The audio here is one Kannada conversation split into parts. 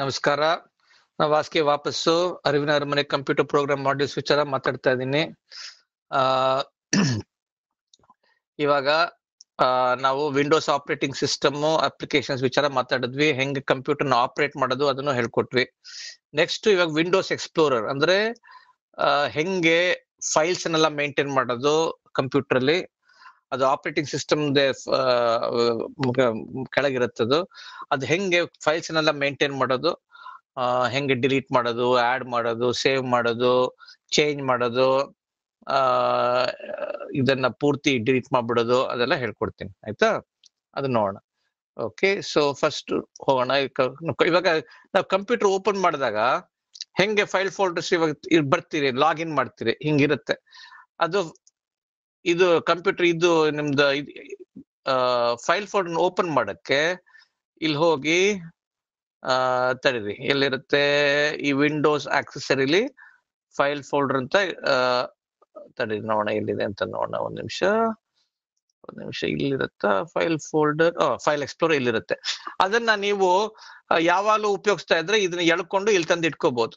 ನಮಸ್ಕಾರ ನಾವು ಆಸ್ಕೆ ವಾಪಸ್ಸು ಅರಿವಿನ ಅರಮನೆ ಕಂಪ್ಯೂಟರ್ ಪ್ರೋಗ್ರಾಮ್ ಮಾಡ್ಯೂಸ್ ವಿಚಾರ ಮಾತಾಡ್ತಾ ಇದ್ದೀನಿ ಆ ಇವಾಗ ನಾವು ವಿಂಡೋಸ್ ಆಪರೇಟಿಂಗ್ ಸಿಸ್ಟಮ್ ಅಪ್ಲಿಕೇಶನ್ಸ್ ವಿಚಾರ ಮಾತಾಡಿದ್ವಿ ಹೆಂಗೆ ನ ಆಪರೇಟ್ ಮಾಡೋದು ಅದನ್ನು ಹೇಳ್ಕೊಟ್ವಿ ನೆಕ್ಸ್ಟ್ ಇವಾಗ ವಿಂಡೋಸ್ ಎಕ್ಸ್ಪ್ಲೋರರ್ ಅಂದ್ರೆ ಹೆಂಗೆ ಫೈಲ್ಸ್ ಅನ್ನೆಲ್ಲ ಮೇಂಟೈನ್ ಮಾಡೋದು ಕಂಪ್ಯೂಟರ್ ಅಲ್ಲಿ ಅದು ಆಪರೇಟಿಂಗ್ ಸಿಸ್ಟಮ್ ಕೆಳಗಿರುತ್ತದು ಅದು ಹೆಂಗೆ ಫೈಲ್ಸ್ ಫೈಲ್ಸ್ನೆಲ್ಲ ಮೇಂಟೈನ್ ಮಾಡೋದು ಹೆಂಗೆ ಡಿಲೀಟ್ ಮಾಡೋದು ಆಡ್ ಮಾಡೋದು ಸೇವ್ ಮಾಡೋದು ಚೇಂಜ್ ಮಾಡೋದು ಇದನ್ನ ಪೂರ್ತಿ ಡಿಲೀಟ್ ಮಾಡ್ಬಿಡೋದು ಅದೆಲ್ಲ ಹೇಳ್ಕೊಡ್ತೀನಿ ಆಯ್ತಾ ಅದು ನೋಡೋಣ ಓಕೆ ಸೊ ಫಸ್ಟ್ ಹೋಗೋಣ ಇವಾಗ ನಾವು ಕಂಪ್ಯೂಟರ್ ಓಪನ್ ಮಾಡಿದಾಗ ಹೆಂಗೆ ಫೈಲ್ ಫೋಲ್ಡರ್ಸ್ ಇವಾಗ ಬರ್ತೀರಿ ಲಾಗಿನ್ ಮಾಡ್ತೀರಿ ಹಿಂಗಿರುತ್ತೆ ಅದು ಇದು ಕಂಪ್ಯೂಟರ್ ಇದು ನಿಮ್ದು ಫೈಲ್ ಫೋಲ್ಡರ್ ಓಪನ್ ಮಾಡಕ್ಕೆ ಇಲ್ಲಿ ಹೋಗಿ ತಡೀರಿ ಎಲ್ಲಿರುತ್ತೆ ಈ ವಿಂಡೋಸ್ ಆಕ್ಸೆಸರಿಲಿ ಫೈಲ್ ಫೋಲ್ಡರ್ ಅಂತ ತರಿ ನೋಡೋಣ ಎಲ್ಲಿದೆ ಅಂತ ನೋಡೋಣ ಒಂದ್ ನಿಮಿಷ ಒಂದ್ ನಿಮಿಷ ಇಲ್ಲಿರುತ್ತ ಫೈಲ್ ಫೋಲ್ಡರ್ ಫೈಲ್ ಎಕ್ಸ್ಪ್ಲೋರ್ ಇಲ್ಲಿರುತ್ತೆ ಅದನ್ನ ನೀವು ಯಾವಾಗಲೂ ಉಪಯೋಗಿಸ್ತಾ ಇದ್ರೆ ಇದನ್ನ ಎಳ್ಕೊಂಡು ಇಲ್ಲಿ ತಂದು ಇಟ್ಕೋಬಹುದು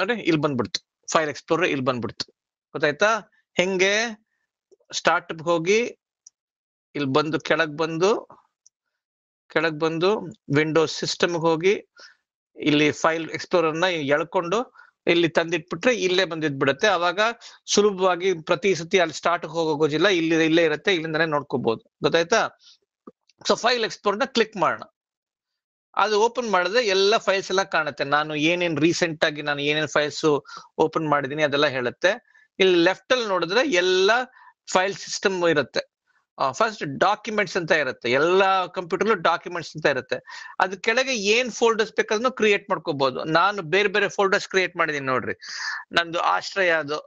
ನೋಡಿ ಇಲ್ಲಿ ಬಂದ್ಬಿಡ್ತು ಫೈಲ್ ಎಕ್ಸ್ಪ್ಲೋರ್ ಇಲ್ಲಿ ಬಂದ್ಬಿಡ್ತು ಗೊತ್ತಾಯ್ತಾ ಹೆಂಗೆ ಸ್ಟಾರ್ಟ್ ಹೋಗಿ ಇಲ್ಲಿ ಬಂದು ಕೆಳಗ್ ಬಂದು ಕೆಳಗ್ ಬಂದು ವಿಂಡೋಸ್ ಸಿಸ್ಟಮ್ ಹೋಗಿ ಇಲ್ಲಿ ಫೈಲ್ ಎಕ್ಸ್ಪ್ಲೋರರ್ ನ ಎಳ್ಕೊಂಡು ಇಲ್ಲಿ ತಂದಿಟ್ಬಿಟ್ರೆ ಇಲ್ಲೇ ಬಂದಿದ್ ಬಿಡುತ್ತೆ ಅವಾಗ ಸುಲಭವಾಗಿ ಪ್ರತಿ ಸತಿ ಅಲ್ಲಿ ಸ್ಟಾರ್ಟ್ ಹೋಗೋದಿಲ್ಲ ಇಲ್ಲಿ ಇಲ್ಲೇ ಇರುತ್ತೆ ಇಲ್ಲಿಂದಾನೆ ನೋಡ್ಕೋಬಹುದು ಗೊತ್ತಾಯ್ತಾ ಸೊ ಫೈಲ್ ಎಕ್ಸ್ಪ್ಲೋರ್ ನ ಕ್ಲಿಕ್ ಮಾಡೋಣ ಅದು ಓಪನ್ ಮಾಡಿದ್ರೆ ಎಲ್ಲ ಫೈಲ್ಸ್ ಎಲ್ಲ ಕಾಣುತ್ತೆ ನಾನು ಏನೇನ್ ರೀಸೆಂಟ್ ಆಗಿ ನಾನು ಏನೇನ್ ಫೈಲ್ಸ್ ಓಪನ್ ಮಾಡಿದೀನಿ ಅದೆಲ್ಲ ಹೇಳುತ್ತೆ ಇಲ್ಲಿ ಲೆಫ್ಟ್ ಅಲ್ಲಿ ನೋಡಿದ್ರೆ ಎಲ್ಲಾ ಫೈಲ್ ಸಿಸ್ಟಮ್ ಇರುತ್ತೆ ಫಸ್ಟ್ ಡಾಕ್ಯುಮೆಂಟ್ಸ್ ಅಂತ ಇರುತ್ತೆ ಎಲ್ಲಾ ಕಂಪ್ಯೂಟರ್ಲು ಡಾಕ್ಯುಮೆಂಟ್ಸ್ ಅಂತ ಇರುತ್ತೆ ಅದ್ ಕೆಳಗೆ ಏನ್ ಫೋಲ್ಡರ್ಸ್ ಬೇಕಾದ್ರೂ ಕ್ರಿಯೇಟ್ ಮಾಡ್ಕೋಬಹುದು ನಾನು ಬೇರೆ ಬೇರೆ ಫೋಲ್ಡರ್ಸ್ ಕ್ರಿಯೇಟ್ ಮಾಡಿದೀನಿ ನೋಡ್ರಿ ನಂದು ಆಶ್ರಯ ಅದು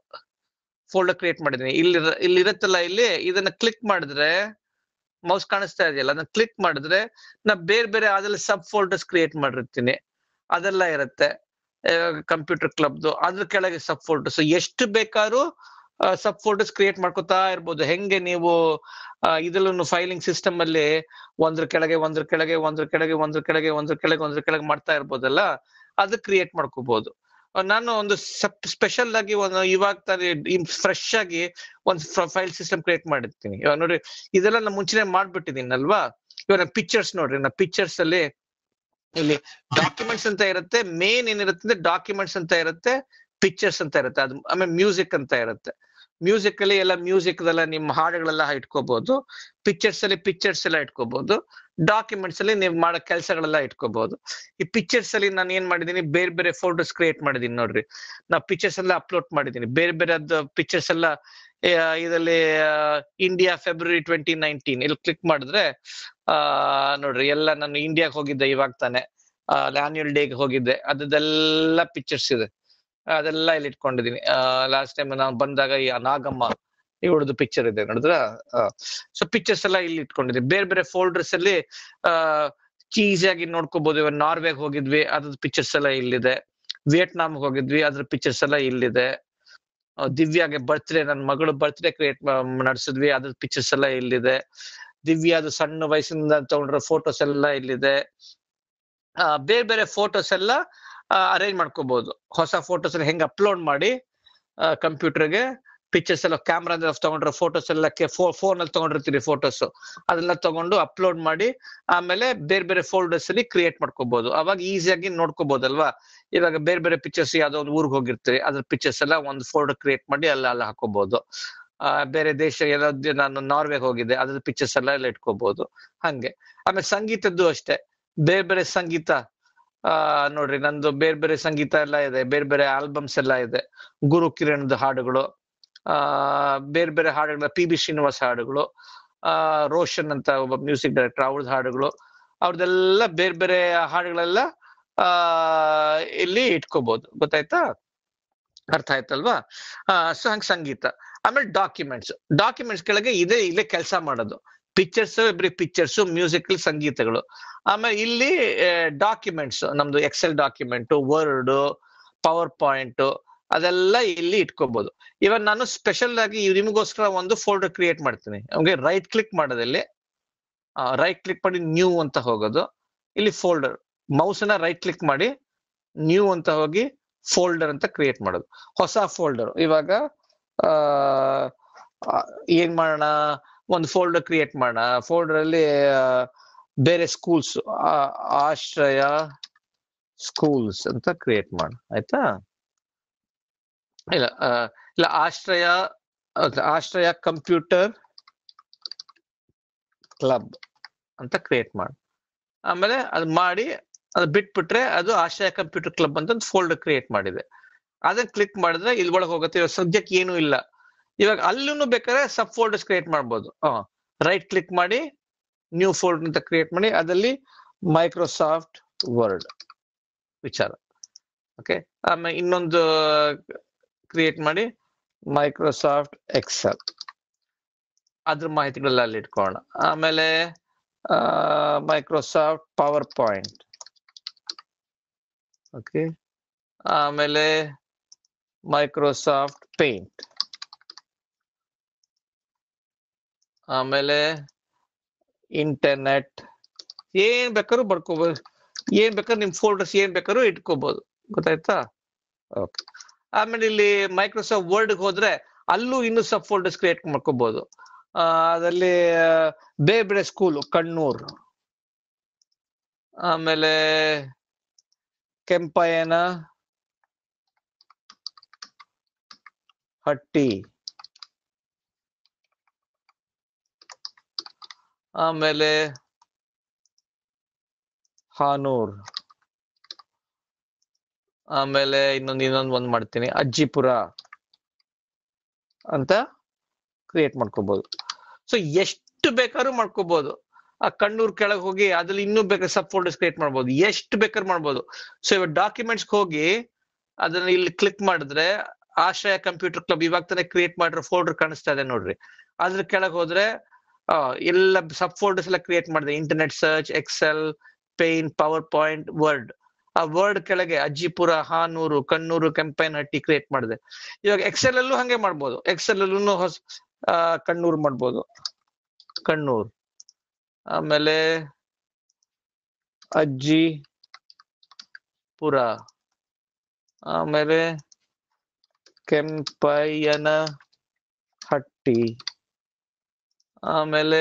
ಫೋಲ್ಡರ್ ಕ್ರಿಯೇಟ್ ಮಾಡಿದೀನಿ ಇಲ್ಲಿ ಇಲ್ಲಿ ಇರುತ್ತಲ್ಲ ಇಲ್ಲಿ ಇದನ್ನ ಕ್ಲಿಕ್ ಮಾಡಿದ್ರೆ ಮೌಸ್ ಕಾಣಿಸ್ತಾ ಇದೆಯಲ್ಲ ಅದನ್ನ ಕ್ಲಿಕ್ ಮಾಡಿದ್ರೆ ನಾ ಬೇರೆ ಬೇರೆ ಅದ್ರಲ್ಲಿ ಸಬ್ ಫೋಲ್ಡರ್ಸ್ ಕ್ರಿಯೇಟ್ ಮಾಡಿರ್ತೀನಿ ಅದೆಲ್ಲ ಇರುತ್ತೆ ಕಂಪ್ಯೂಟರ್ ಕ್ಲಬ್ದು ಅದ್ರ ಕೆಳಗೆ ಸಬ್ ಫೋಲ್ಡರ್ಸ್ ಎಷ್ಟು ಬೇಕಾದ್ರೂ ಸಬ್ ಫೋಲ್ಡರ್ಸ್ ಕ್ರಿಯೇಟ್ ಮಾಡ್ಕೊತಾ ಇರ್ಬೋದು ಹೆಂಗೆ ನೀವು ಇದನ್ನು ಫೈಲಿಂಗ್ ಸಿಸ್ಟಮ್ ಅಲ್ಲಿ ಒಂದ್ರ ಕೆಳಗೆ ಒಂದ್ರ ಕೆಳಗೆ ಒಂದ್ರ ಕೆಳಗೆ ಒಂದ್ರ ಕೆಳಗೆ ಒಂದ್ರ ಕೆಳಗೆ ಒಂದ್ರ ಕೆಳಗೆ ಮಾಡ್ತಾ ಇರ್ಬೋದಲ್ಲ ಅದು ಕ್ರಿಯೇಟ್ ಮಾಡ್ಕೋಬಹುದು ನಾನು ಒಂದು ಸ್ಪೆಷಲ್ ಆಗಿ ಒಂದು ಇವಾಗ ಫ್ರೆಶ್ ಆಗಿ ಒಂದ್ ಫೈಲ್ ಸಿಸ್ಟಮ್ ಕ್ರಿಯೇಟ್ ಮಾಡಿರ್ತೀನಿ ಇವಾಗ ನೋಡ್ರಿ ಇದೆಲ್ಲ ನಾನು ಮುಂಚೆನೆ ಮಾಡ್ಬಿಟ್ಟಿದೀನಿ ಅಲ್ವಾ ಇವಾಗ ಪಿಕ್ಚರ್ಸ್ ನೋಡ್ರಿ ನಾ ಪಿಕ್ಚರ್ಸ್ ಅಲ್ಲಿ ಇಲ್ಲಿ ಡಾಕ್ಯುಮೆಂಟ್ಸ್ ಅಂತ ಇರುತ್ತೆ ಮೇನ್ ಏನಿರುತ್ತೆ ಅಂದ್ರೆ ಡಾಕ್ಯುಮೆಂಟ್ಸ್ ಅಂತ ಇರುತ್ತೆ ಪಿಕ್ಚರ್ಸ್ ಅಂತ ಇರುತ್ತೆ ಅದು ಆಮೇಲೆ ಮ್ಯೂಸಿಕ್ ಅಂತ ಇರುತ್ತೆ ಮ್ಯೂಸಿಕ್ ಅಲ್ಲಿ ಎಲ್ಲ ಮ್ಯೂಸಿಕ್ ನಿಮ್ಮ ಹಾಡುಗಳೆಲ್ಲ ಇಟ್ಕೋಬಹುದು ಪಿಕ್ಚರ್ಸ್ ಅಲ್ಲಿ ಪಿಕ್ಚರ್ಸ್ ಎಲ್ಲ ಇಟ್ಕೋಬಹುದು ಡಾಕ್ಯುಮೆಂಟ್ಸ್ ಅಲ್ಲಿ ನೀವು ಮಾಡೋ ಕೆಲಸಗಳೆಲ್ಲ ಇಟ್ಕೋಬಹುದು ಈ ಪಿಕ್ಚರ್ಸ್ ಅಲ್ಲಿ ನಾನು ಏನ್ ಮಾಡಿದೀನಿ ಬೇರೆ ಬೇರೆ ಫೋಟೋಸ್ ಕ್ರಿಯೇಟ್ ಮಾಡಿದೀನಿ ನೋಡ್ರಿ ನಾ ಪಿಕ್ಚರ್ಸ್ ಎಲ್ಲ ಅಪ್ಲೋಡ್ ಮಾಡಿದೀನಿ ಬೇರೆ ಬೇರೆ ಅದ್ ಪಿಕ್ಚರ್ಸ್ ಎಲ್ಲ ಇದರಲ್ಲಿ ಇಂಡಿಯಾ ಫೆಬ್ರವರಿ ಟ್ವೆಂಟಿ ನೈನ್ಟೀನ್ ಇಲ್ಲಿ ಕ್ಲಿಕ್ ಮಾಡಿದ್ರೆ ಆ ನೋಡ್ರಿ ಎಲ್ಲ ನಾನು ಇಂಡಿಯಾಗೆ ಹೋಗಿದ್ದೆ ಇವಾಗ ತಾನೆ ಆನ್ಯುಯಲ್ ಡೇಗೆ ಹೋಗಿದ್ದೆ ಅದೆಲ್ಲ ಪಿಕ್ಚರ್ಸ್ ಇದೆ ಅದೆಲ್ಲ ಇಲ್ಲಿ ಇಟ್ಕೊಂಡಿದೀನಿ ಲಾಸ್ಟ್ ಟೈಮ್ ನಾನು ಬಂದಾಗ ಈ ನಾಗಮ್ಮ ಇವಳದು ಪಿಕ್ಚರ್ ಇದೆ ನೋಡಿದ್ರ ಸೊ ಪಿಕ್ಚರ್ಸ್ ಎಲ್ಲ ಇಲ್ಲಿ ಇಟ್ಕೊಂಡಿದ್ವಿ ಬೇರೆ ಬೇರೆ ಫೋಲ್ಡರ್ಸ್ ಅಲ್ಲಿ ಆಗಿ ನೋಡ್ಕೋಬಹುದು ಇವಾಗ ನಾರ್ವೆಗ್ ಹೋಗಿದ್ವಿ ಅದ್ರದ್ದು ಪಿಕ್ಚರ್ಸ್ ಎಲ್ಲ ಇಲ್ಲಿದೆ ವಿಯೆಟ್ನಾಮ್ ಹೋಗಿದ್ವಿ ಅದ್ರ ಪಿಕ್ಚರ್ಸ್ ಎಲ್ಲ ಇಲ್ಲಿದೆ ದಿವ್ಯಾಗೆ ಬರ್ತ್ಡೇ ನನ್ನ ಮಗಳು ಬರ್ತ್ಡೇ ಕ್ರಿಯೇಟ್ ನಡೆಸಿದ್ವಿ ಅದ್ರ ಪಿಕ್ಚರ್ಸ್ ಎಲ್ಲ ಇಲ್ಲಿದೆ ದಿವ್ಯಾದು ಸಣ್ಣ ವಯಸ್ಸಿಂದ ತಗೊಂಡ್ರ ಫೋಟೋಸ್ ಎಲ್ಲ ಇಲ್ಲಿದೆ ಬೇರೆ ಬೇರೆ ಫೋಟೋಸ್ ಎಲ್ಲ ಅರೇಂಜ್ ಮಾಡ್ಕೋಬಹುದು ಹೊಸ ಫೋಟೋಸ್ ಹೆಂಗ್ ಅಪ್ಲೋಡ್ ಮಾಡಿ ಕಂಪ್ಯೂಟರ್ ಗೆ ಪಿಕ್ಚರ್ಸ್ ಎಲ್ಲ ಕ್ಯಾಮ್ರಾದಲ್ಲಿ ತಗೊಂಡ್ರೆ ಫೋಟೋಸ್ ಎಲ್ಲ ಫೋನ್ ಅಲ್ಲಿ ತಗೊಂಡಿರ್ತೀರಿ ಫೋಟೋಸ್ ಅದೆಲ್ಲ ತಗೊಂಡು ಅಪ್ಲೋಡ್ ಮಾಡಿ ಆಮೇಲೆ ಬೇರೆ ಬೇರೆ ಫೋಲ್ಡರ್ಸ್ ಅಲ್ಲಿ ಕ್ರಿಯೇಟ್ ಮಾಡ್ಕೋಬಹುದು ಅವಾಗ ಈಸಿಯಾಗಿ ನೋಡ್ಕೋಬಹುದಲ್ವಾ ಇವಾಗ ಬೇರೆ ಬೇರೆ ಪಿಕ್ಚರ್ಸ್ ಯಾವ್ದೋ ಒಂದು ಊರಿಗೆ ಹೋಗಿರ್ತೀರಿ ಅದ್ರ ಪಿಕ್ಚರ್ಸ್ ಎಲ್ಲ ಒಂದು ಫೋಲ್ಡರ್ ಕ್ರಿಯೇಟ್ ಮಾಡಿ ಅಲ್ಲ ಅಲ್ಲ ಹಾಕೋಬಹುದು ಬೇರೆ ದೇಶ ಏನಾದ್ರು ನಾನು ನಾರ್ವೆಗೆ ಹೋಗಿದ್ದೆ ಅದ್ರ ಪಿಕ್ಚರ್ಸ್ ಎಲ್ಲ ಎಲ್ಲ ಇಟ್ಕೋಬಹುದು ಹಂಗೆ ಆಮೇಲೆ ಸಂಗೀತದ್ದು ಅಷ್ಟೇ ಬೇರೆ ಬೇರೆ ಸಂಗೀತ ಆ ನೋಡ್ರಿ ನಂದು ಬೇರೆ ಬೇರೆ ಸಂಗೀತ ಎಲ್ಲ ಇದೆ ಬೇರೆ ಬೇರೆ ಆಲ್ಬಮ್ಸ್ ಎಲ್ಲ ಇದೆ ಗುರು ಕಿರಣದ ಹಾಡುಗಳು ಆ ಬೇರೆ ಬೇರೆ ಹಾಡುಗಳ ಪಿ ಬಿ ಶ್ರೀನಿವಾಸ್ ಹಾಡುಗಳು ಆ ರೋಷನ್ ಅಂತ ಒಬ್ಬ ಮ್ಯೂಸಿಕ್ ಡೈರೆಕ್ಟರ್ ಅವ್ರದ್ದು ಹಾಡುಗಳು ಅವ್ರದೆಲ್ಲ ಬೇರೆ ಬೇರೆ ಹಾಡುಗಳೆಲ್ಲ ಆ ಇಲ್ಲಿ ಇಟ್ಕೋಬಹುದು ಗೊತ್ತಾಯ್ತಾ ಅರ್ಥ ಆಯ್ತಲ್ವಾ ಸೊ ಹಂಗ ಸಂಗೀತ ಆಮೇಲೆ ಡಾಕ್ಯುಮೆಂಟ್ಸ್ ಡಾಕ್ಯುಮೆಂಟ್ಸ್ ಕೆಳಗೆ ಇದೇ ಇಲ್ಲೇ ಕೆಲಸ ಮಾಡೋದು ಪಿಕ್ಚರ್ಸ್ ಬರೀ ಪಿಕ್ಚರ್ಸ್ ಮ್ಯೂಸಿಕಲ್ ಸಂಗೀತಗಳು ಆಮೇಲೆ ಇಲ್ಲಿ ಡಾಕ್ಯುಮೆಂಟ್ಸ್ ನಮ್ದು Excel document Word PowerPoint ಅದೆಲ್ಲ ಇಲ್ಲಿ ಇಟ್ಕೋಬಹುದು ಇವಾಗ ನಾನು ಸ್ಪೆಷಲ್ ಆಗಿ ನಿಮಗೋಸ್ಕರ ಒಂದು ಫೋಲ್ಡರ್ ಕ್ರಿಯೇಟ್ ಮಾಡ್ತೀನಿ ನಮ್ಗೆ ರೈಟ್ ಕ್ಲಿಕ್ ಮಾಡೋದಲ್ಲಿ ರೈಟ್ ಕ್ಲಿಕ್ ಮಾಡಿ ನ್ಯೂ ಅಂತ ಹೋಗೋದು ಇಲ್ಲಿ ಫೋಲ್ಡರ್ ಮೌಸ್ನ ರೈಟ್ ಕ್ಲಿಕ್ ಮಾಡಿ ನ್ಯೂ ಅಂತ ಹೋಗಿ ಫೋಲ್ಡರ್ ಅಂತ ಕ್ರಿಯೇಟ್ ಮಾಡೋದು ಹೊಸ ಫೋಲ್ಡರ್ ಇವಾಗ ಏನ್ ಮಾಡೋಣ ಒಂದು ಫೋಲ್ಡರ್ ಕ್ರಿಯೇಟ್ ಮಾಡೋಣ ಫೋಲ್ಡರ್ ಅಲ್ಲಿ ಬೇರೆ ಸ್ಕೂಲ್ಸ್ ಆಶ್ರಯ ಸ್ಕೂಲ್ಸ್ ಅಂತ ಕ್ರಿಯೇಟ್ ಮಾಡ ಆಯ್ತಾ ಇಲ್ಲ ಇಲ್ಲ ಆಶ್ರಯ ಆಶ್ರಯ ಕಂಪ್ಯೂಟರ್ ಕ್ಲಬ್ ಅಂತ ಕ್ರಿಯೇಟ್ ಮಾಡ ಆಮೇಲೆ ಅದು ಮಾಡಿ ಅದು ಬಿಟ್ಬಿಟ್ರೆ ಅದು ಆಶ್ರಯ ಕಂಪ್ಯೂಟರ್ ಕ್ಲಬ್ ಅಂತ ಒಂದು ಫೋಲ್ಡರ್ ಕ್ರಿಯೇಟ್ ಮಾಡಿದೆ ಅದನ್ನ ಕ್ಲಿಕ್ ಮಾಡಿದ್ರೆ ಇಲ್ಲಿ ಒಳಗೆ ಹೋಗುತ್ತೆ ಸಬ್ಜೆಕ್ಟ್ ಏನೂ ಇಲ್ಲ ಇವಾಗ ಅಲ್ಲೂ ಬೇಕಾದ್ರೆ ಸಬ್ ಫೋಲ್ಡರ್ಸ್ ಕ್ರಿಯೇಟ್ ಮಾಡ್ಬೋದು ರೈಟ್ ಕ್ಲಿಕ್ ಮಾಡಿ ನ್ಯೂ ಫೋಲ್ಡ್ ಅಂತ ಕ್ರಿಯೇಟ್ ಮಾಡಿ ಅದರಲ್ಲಿ ಮೈಕ್ರೋಸಾಫ್ಟ್ ವರ್ಡ್ ವಿಚಾರ ಓಕೆ ಆಮೇಲೆ ಇನ್ನೊಂದು ಕ್ರಿಯೇಟ್ ಮಾಡಿ ಮೈಕ್ರೋಸಾಫ್ಟ್ ಎಕ್ಸೆಲ್ ಅದ್ರ ಮಾಹಿತಿಗಳೆಲ್ಲ ಅಲ್ಲಿ ಇಟ್ಕೋಣ ಆಮೇಲೆ ಮೈಕ್ರೋಸಾಫ್ಟ್ ಪವರ್ ಪಾಯಿಂಟ್ ಓಕೆ ಆಮೇಲೆ ಮೈಕ್ರೋಸಾಫ್ಟ್ ಪೇಂಟ್ ಆಮೇಲೆ ಇಂಟರ್ನೆಟ್ ಏನ್ ಬೇಕಾದ್ರೂ ಬರ್ಕೋಬಹುದು ಏನ್ ಬೇಕಾದ್ರೂ ನಿಮ್ ಫೋಲ್ಡರ್ಸ್ ಏನ್ ಬೇಕಾದ್ರೂ ಇಟ್ಕೋಬಹುದು ಗೊತ್ತಾಯ್ತಾ ಓಕೆ ಆಮೇಲೆ ಇಲ್ಲಿ ಮೈಕ್ರೋಸಾಫ್ಟ್ ವರ್ಡ್ ಹೋದ್ರೆ ಅಲ್ಲೂ ಇನ್ನೂ ಸಬ್ ಫೋಲ್ಡರ್ಸ್ ಕ್ರಿಯೇಟ್ ಮಾಡ್ಕೋಬಹುದು ಅದರಲ್ಲಿ ಬೇರೆ ಸ್ಕೂಲು ಕಣ್ಣೂರು ಆಮೇಲೆ ಕೆಂಪಾಯನ ಹಟ್ಟಿ ಆಮೇಲೆ ಹಾನೂರ್ ಆಮೇಲೆ ಇನ್ನೊಂದ್ ಇನ್ನೊಂದ್ ಒಂದ್ ಮಾಡ್ತೀನಿ ಅಜ್ಜಿಪುರ ಅಂತ ಕ್ರಿಯೇಟ್ ಮಾಡ್ಕೋಬಹುದು ಸೊ ಎಷ್ಟು ಬೇಕಾದ್ರೂ ಮಾಡ್ಕೋಬಹುದು ಆ ಕಣ್ಣೂರ್ ಕೆಳಗೆ ಹೋಗಿ ಅದ್ರಲ್ಲಿ ಇನ್ನೂ ಬೇಕಾದ್ರೆ ಸಬ್ ಫೋಲ್ಡರ್ಸ್ ಕ್ರಿಯೇಟ್ ಮಾಡ್ಬೋದು ಎಷ್ಟು ಬೇಕಾದ್ರೂ ಮಾಡ್ಬೋದು ಸೊ ಇವಾಗ ಡಾಕ್ಯುಮೆಂಟ್ಸ್ ಹೋಗಿ ಅದನ್ನ ಇಲ್ಲಿ ಕ್ಲಿಕ್ ಮಾಡಿದ್ರೆ ಆಶ್ರಯ ಕಂಪ್ಯೂಟರ್ ಕ್ಲಬ್ ಇವಾಗ ತಾನೇ ಕ್ರಿಯೇಟ್ ಮಾಡಿರೋ ಫೋಲ್ಡರ್ ಕಾಣಿಸ್ತಾ ಇದೆ ನೋಡ್ರಿ ಅದ್ರ ಕೆಳಗೆ ಹೋದ್ರೆ ಎಲ್ಲ ಸಬ್ ಫೋಲ್ಡರ್ಸ್ ಎಲ್ಲ ಕ್ರಿಯೇಟ್ ಮಾಡಿದೆ internet search Excel Paint PowerPoint Word ಆ ವರ್ಡ್ ಕೆಳಗೆ ಅಜ್ಜಿಪುರ ಹಾನೂರು ಕಣ್ಣೂರು ಹಟ್ಟಿ ಕ್ರಿಯೇಟ್ ಮಾಡಿದೆ ಇವಾಗ ಎಕ್ಸೆಲ್ ಅಲ್ಲೂ ಹಂಗೆ ಮಾಡ್ಬೋದು ಎಕ್ಸೆಲ್ ಅಲ್ಲೂ ಹೊಸ ಕಣ್ಣೂರು ಮಾಡ್ಬೋದು ಕಣ್ಣೂರು ಆಮೇಲೆ ಅಜ್ಜಿ ಪುರ ಆಮೇಲೆ ಕೆಂಪಯ್ಯನ ಹಟ್ಟಿ ಆಮೇಲೆ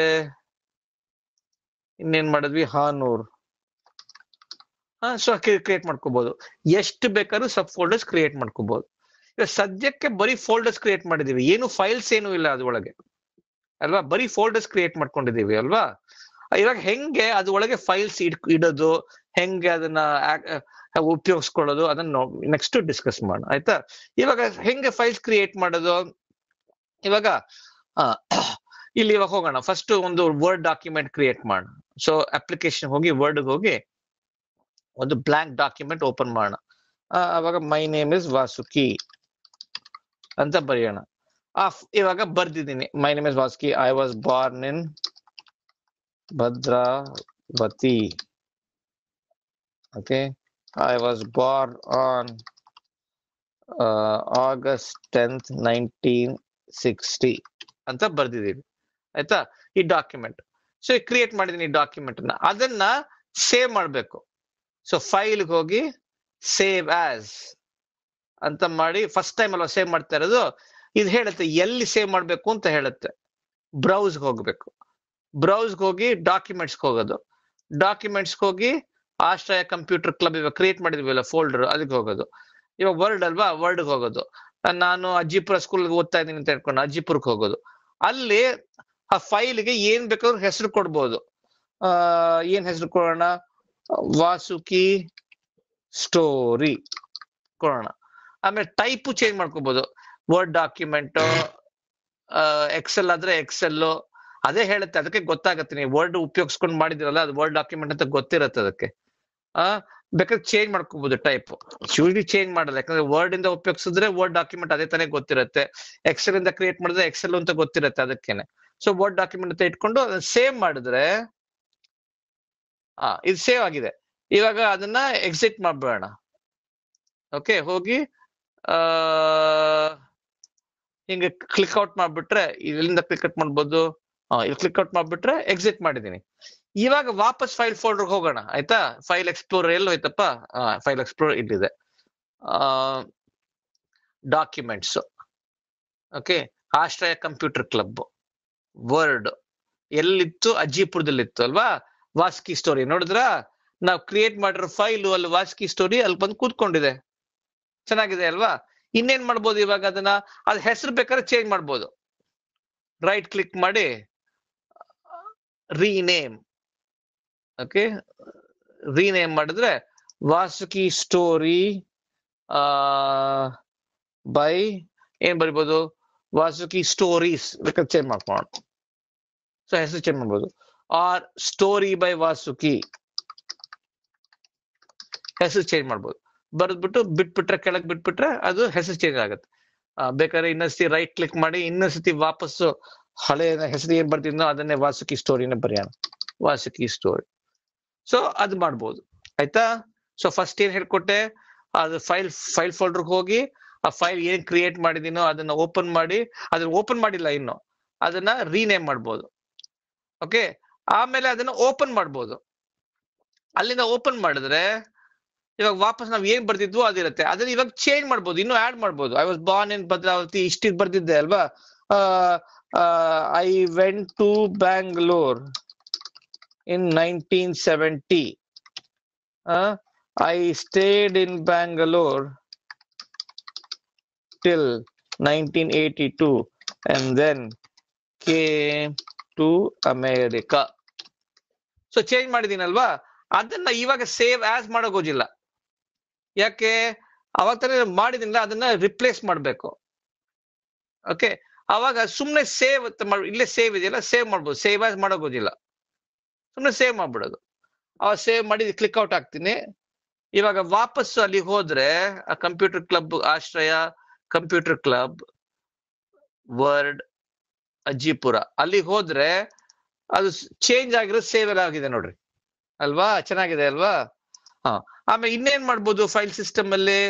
ಇನ್ನೇನ್ ಮಾಡಿದ್ವಿ ಹಾನೂರ್ ಸೊ ಕ್ರಿಯೇಟ್ ಮಾಡ್ಕೋಬಹುದು ಎಷ್ಟು ಬೇಕಾದ್ರೂ ಸಬ್ ಫೋಲ್ಡರ್ಸ್ ಕ್ರಿಯೇಟ್ ಮಾಡ್ಕೋಬಹುದು ಇವಾಗ ಸದ್ಯಕ್ಕೆ ಬರೀ ಫೋಲ್ಡರ್ಸ್ ಕ್ರಿಯೇಟ್ ಮಾಡಿದೀವಿ ಏನು ಫೈಲ್ಸ್ ಏನು ಇಲ್ಲ ಅದೊಳಗೆ ಅಲ್ವಾ ಬರೀ ಫೋಲ್ಡರ್ಸ್ ಕ್ರಿಯೇಟ್ ಮಾಡ್ಕೊಂಡಿದೀವಿ ಅಲ್ವಾ ಇವಾಗ ಹೆಂಗೆ ಅದ್ರೊಳಗೆ ಫೈಲ್ಸ್ ಇಡ್ ಇಡೋದು ಹೆಂಗೆ ಅದನ್ನ ಉಪಯೋಗಿಸ್ಕೊಳ್ಳೋದು ಅದನ್ನ ನೆಕ್ಸ್ಟ್ ಡಿಸ್ಕಸ್ ಮಾಡೋಣ ಆಯ್ತಾ ಇವಾಗ ಹೆಂಗೆ ಫೈಲ್ಸ್ ಕ್ರಿಯೇಟ್ ಮಾಡೋದು ಇವಾಗ ಇಲ್ಲಿ ಇವಾಗ ಹೋಗೋಣ ಫಸ್ಟ್ ಒಂದು ವರ್ಡ್ ಡಾಕ್ಯುಮೆಂಟ್ ಕ್ರಿಯೇಟ್ ಮಾಡೋಣ ಸೊ ಅಪ್ಲಿಕೇಶನ್ ಹೋಗಿ ವರ್ಡ್ ಹೋಗಿ ಒಂದು ಬ್ಲಾಂಕ್ ಡಾಕ್ಯುಮೆಂಟ್ ಓಪನ್ ಮಾಡೋಣ ಅವಾಗ ಮೈ ನೇಮ್ ಇಸ್ ವಾಸುಕಿ ಅಂತ ಬರೆಯೋಣ ಇವಾಗ ಬರ್ದಿದ್ದೀನಿ my name is Vasuki I was born in Bhadravati okay I was born on August tenth nineteen sixty ಅಂತ ಬರ್ದಿದ್ದೀನಿ ಆಯ್ತಾ ಈ ಡಾಕ್ಯುಮೆಂಟ್ ಸೊ ಕ್ರಿಯೇಟ್ ಮಾಡಿದೀನಿ ಈ ಡಾಕ್ಯುಮೆಂಟ್ ಅನ್ನ ಅದನ್ನ ಸೇವ್ ಮಾಡಬೇಕು ಸೊ ಫೈಲ್ಗೆ ಹೋಗಿ ಸೇವ್ ಆಸ್ ಅಂತ ಮಾಡಿ ಫಸ್ಟ್ ಟೈಮ್ ಅಲ್ವಾ ಸೇವ್ ಮಾಡ್ತಾ ಇರೋದು ಇದು ಹೇಳುತ್ತೆ ಎಲ್ಲಿ ಸೇವ್ ಮಾಡ್ಬೇಕು ಅಂತ ಹೇಳುತ್ತೆ ಬ್ರೌಸ್ ಹೋಗ್ಬೇಕು ಬ್ರೌಸ್ ಹೋಗಿ ಡಾಕ್ಯುಮೆಂಟ್ಸ್ಗೆ ಹೋಗೋದು ಡಾಕ್ಯುಮೆಂಟ್ಸ್ಗೆ ಹೋಗಿ ಆಶ್ರಯ ಕಂಪ್ಯೂಟರ್ ಕ್ಲಬ್ ಇವಾಗ ಕ್ರಿಯೇಟ್ ಮಾಡಿದ್ವಿ ಅಲ್ಲ ಫೋಲ್ಡರ್ ಅದಕ್ಕೆ ಹೋಗೋದು ಇವಾಗ ವರ್ಲ್ಡ್ ಅಲ್ವಾ ವರ್ಲ್ಡ್ಗೆ ಹೋಗೋದು ನಾನು ಅಜ್ಜಿಪುರ ಸ್ಕೂಲ್ಗೆ ಓದ್ತಾ ಇದ್ದೀನಿ ಅಂತ ಹೇಳ್ಕೊಂಡು ಅಜ್ಜಿಪುರಕ್ಕೆ ಹೋಗೋದು ಅಲ್ಲಿ ಆ ಫೈಲ್ಗೆ ಏನ್ ಬೇಕಾದ್ರೂ ಹೆಸರು ಕೊಡ್ಬೋದು ಆ ಏನ್ ಹೆಸರು ಕೊಡೋಣ ವಾಸುಕಿ ಸ್ಟೋರಿ ಕೊಡೋಣ ಆಮೇಲೆ ಟೈಪು ಚೇಂಜ್ ಮಾಡ್ಕೋಬಹುದು ವರ್ಡ್ ಡಾಕ್ಯುಮೆಂಟ್ ಎಕ್ಸೆಲ್ ಆದ್ರೆ ಎಕ್ಸೆಲ್ ಅದೇ ಹೇಳುತ್ತೆ ಅದಕ್ಕೆ ಗೊತ್ತಾಗತ್ತೆ ನೀವು ವರ್ಡ್ ಉಪಯೋಗಿಸ್ಕೊಂಡು ಮಾಡಿದಿರಲ್ಲ ಅದು ವರ್ಡ್ ಡಾಕ್ಯುಮೆಂಟ್ ಅಂತ ಗೊತ್ತಿರತ್ತೆ ಅದಕ್ಕೆ ಆ ಬೇಕಾದ್ರೆ ಚೇಂಜ್ ಮಾಡ್ಕೋಬಹುದು ಟೈಪ್ ಯೂಶಲಿ ಚೇಂಜ್ ಮಾಡಲ್ಲ ಯಾಕಂದ್ರೆ ವರ್ಡ್ ಇಂದ ಉಪಯೋಗಿಸಿದ್ರೆ ವರ್ಡ್ ಡಾಕ್ಯುಮೆಂಟ್ ಅದೇ ತಾನೇ ಗೊತ್ತಿರುತ್ತೆ ಎಕ್ಸೆಲ್ ಇಂದ ಕ್ರಿಯೇಟ್ ಮಾಡಿದ್ರೆ ಎಕ್ಸೆಲ್ ಅಂತ ಗೊತ್ತಿರುತ್ತೆ ಅದಕ್ಕೇನೆ ಸೊ ವರ್ಡ್ ಡಾಕ್ಯುಮೆಂಟ್ ಅಂತ ಇಟ್ಕೊಂಡು ಅದನ್ನ ಸೇವ್ ಮಾಡಿದ್ರೆ ಆ ಇದು ಸೇವ್ ಆಗಿದೆ ಇವಾಗ ಅದನ್ನ ಎಕ್ಸಿಟ್ ಮಾಡ್ಬೇಡ ಓಕೆ ಹೋಗಿ ಹಿಂಗೆ ಕ್ಲಿಕ್ ಔಟ್ ಮಾಡ್ಬಿಟ್ರೆ ಇಲ್ಲಿಂದ ಕ್ಲಿಕ್ ಔಟ್ ಮಾಡ್ಬೋದು ಇಲ್ಲಿ ಕ್ಲಿಕ್ ಔಟ್ ಮಾಡ್ಬಿಟ್ರೆ ಎಕ್ಸಿಟ್ ಮಾಡಿದೀನಿ ಇವಾಗ ವಾಪಸ್ ಫೈಲ್ ಫೋಲ್ಡರ್ ಹೋಗೋಣ ಆಯ್ತಾ ಫೈಲ್ ಎಕ್ಸ್ಪ್ಲೋರ್ ಎಲ್ಲಿ ಹೋಯ್ತಪ್ಪ ಫೈಲ್ ಎಕ್ಸ್ಪ್ಲೋರ್ ಇಲ್ಲಿದೆ documents okay Ashraya computer club Word ಎಲ್ಲಿತ್ತು ಅಜ್ಜಿಪುರದಲ್ಲಿತ್ತು ಅಲ್ವಾ ವಾಸ್ಕಿ ಸ್ಟೋರಿ ನೋಡಿದ್ರ ನಾವು ಕ್ರಿಯೇಟ್ ಮಾಡಿರೋ ಫೈಲು ಅಲ್ಲಿ ವಾಸ್ಕಿ ಸ್ಟೋರಿ ಅಲ್ಲಿ ಬಂದು ಕೂತ್ಕೊಂಡಿದೆ ಚೆನ್ನಾಗಿದೆ ಅಲ್ವಾ ಇನ್ನೇನ್ ಮಾಡ್ಬೋದು ಇವಾಗ ಅದನ್ನ ಅದ್ ಹೆಸರು ಬೇಕಾದ್ರೆ ಚೇಂಜ್ ಮಾಡ್ಬೋದು ರೈಟ್ ಕ್ಲಿಕ್ ಮಾಡಿ ರೀನೇಮ್ ಓಕೆ ರೀನೇಮ್ ಮಾಡಿದ್ರೆ ವಾಸುಕಿ ಸ್ಟೋರಿ ಆ ಬೈ ಏನ್ ಬರಿಬೋದು ವಾಸುಕಿ ಸ್ಟೋರೀಸ್ ಬೇಕಾದ್ರೆ ಚೇಂಜ್ ಮಾಡ್ಕೊಳ್ಳೋಣ ಸೊ ಹೆಸರು ಚೇಂಜ್ ಮಾಡ್ಬೋದು ಆರ್ ಸ್ಟೋರಿ ಬೈ ವಾಸುಕಿ ಹೆಸರು ಚೇಂಜ್ ಮಾಡ್ಬೋದು ಬರೆದ್ಬಿಟ್ಟು ಬಿಟ್ಬಿಟ್ರೆ ಕೆಳಗೆ ಬಿಟ್ಬಿಟ್ರೆ ಅದು ಹೆಸರು ಚೇಂಜ್ ಆಗುತ್ತೆ ಬೇಕಾದ್ರೆ ಇನ್ನೊಂದ್ಸತಿ ರೈಟ್ ಕ್ಲಿಕ್ ಮಾಡಿ ಇನ್ನೊಂದ್ಸತಿ ವಾಪಸ್ಸು ಹಳೆಯ ಹೆಸರು ಏನ್ ಬರ್ತಿದ್ನೋ ಅದನ್ನೇ ವಾಸುಕಿ ಸ್ಟೋರಿನ ಬರೆಯೋಣ ವಾಸುಕಿ ಸ್ಟೋರಿ ಸೊ ಅದು ಮಾಡ್ಬೋದು ಆಯ್ತಾ ಸೊ ಫಸ್ಟ್ ಏನ್ ಹೇಳ್ಕೊಟ್ಟೆ ಅದು ಫೈಲ್ ಫೈಲ್ ಫೋಲ್ಡರ್ ಹೋಗಿ ಆ ಫೈಲ್ ಏನ್ ಕ್ರಿಯೇಟ್ ಮಾಡಿದೀನೋ ಅದನ್ನ ಓಪನ್ ಮಾಡಿ ಅದನ್ನ ಓಪನ್ ಮಾಡಿಲ್ಲ ಇನ್ನು ಅದನ್ನ ರೀನೇಮ್ ಮಾಡ್ಬೋದು ಓಕೆ ಆಮೇಲೆ ಅದನ್ನ ಓಪನ್ ಮಾಡ್ಬೋದು ಅಲ್ಲಿಂದ ಓಪನ್ ಮಾಡಿದ್ರೆ ಇವಾಗ ವಾಪಸ್ ನಾವ್ ಏನ್ ಬರ್ತಿದ್ವೋ ಅದಿರುತ್ತೆ ಅದನ್ನ ಇವಾಗ ಚೇಂಜ್ ಮಾಡ್ಬೋದು ಇನ್ನು ಆಡ್ ಮಾಡ್ಬೋದು I was born in Bhadravati ಇಷ್ಟಿದ್ ಬರ್ತಿದ್ದೆ ಅಲ್ವಾ I went to Bangalore in nineteen seventy I stayed in Bangalore till 1982 and then came to America so change ಮಾಡಿದೀನಲ್ವಾ ಅದನ್ನ ಇವಾಗ ಸೇವ್ ಆಸ್ ಮಾಡೋಗೋಜಿಲ್ಲ ಯಾಕೆ ಅವಾಗ ತಾನೇ ಮಾಡಿದಿನಲ್ಲ ಅದನ್ನ ರಿಪ್ಲೇಸ್ ಮಾಡಬೇಕು ಓಕೆ ಅವಾಗ ಸುಮ್ಮನೆ ಸೇವ್ ಇಲ್ಲೇ ಸೇವ್ ಇದೆಯಲ್ಲ ಸೇವ್ ಮಾಡ್ಬೋದು ಸೇವ್ ಆಸ್ ಮಾಡೋಗೋದಿಲ್ಲ ಸುಮ್ಮನೆ ಸೇವ್ ಮಾಡ್ಬಿಡೋದು ಅವಾಗ ಸೇವ್ ಮಾಡಿ ಕ್ಲಿಕ್ ಔಟ್ ಆಗ್ತೀನಿ ಇವಾಗ ವಾಪಸ್ಸು ಅಲ್ಲಿ ಹೋದ್ರೆ ಆ computer club Ashraya computer club Word Ajjipura ಅಲ್ಲಿ ಹೋದ್ರೆ ಅದು ಚೇಂಜ್ ಆಗಿರೋದು ಸೇವ್ ಎಲ್ಲ ಆಗಿದೆ ನೋಡ್ರಿ ಅಲ್ವಾ ಚೆನ್ನಾಗಿದೆ ಅಲ್ವಾ ಹಾ ಆಮೇಲೆ ಇನ್ನೇನ್ ಮಾಡ್ಬೋದು ಫೈಲ್ ಸಿಸ್ಟಮ್ ಅಲ್ಲಿ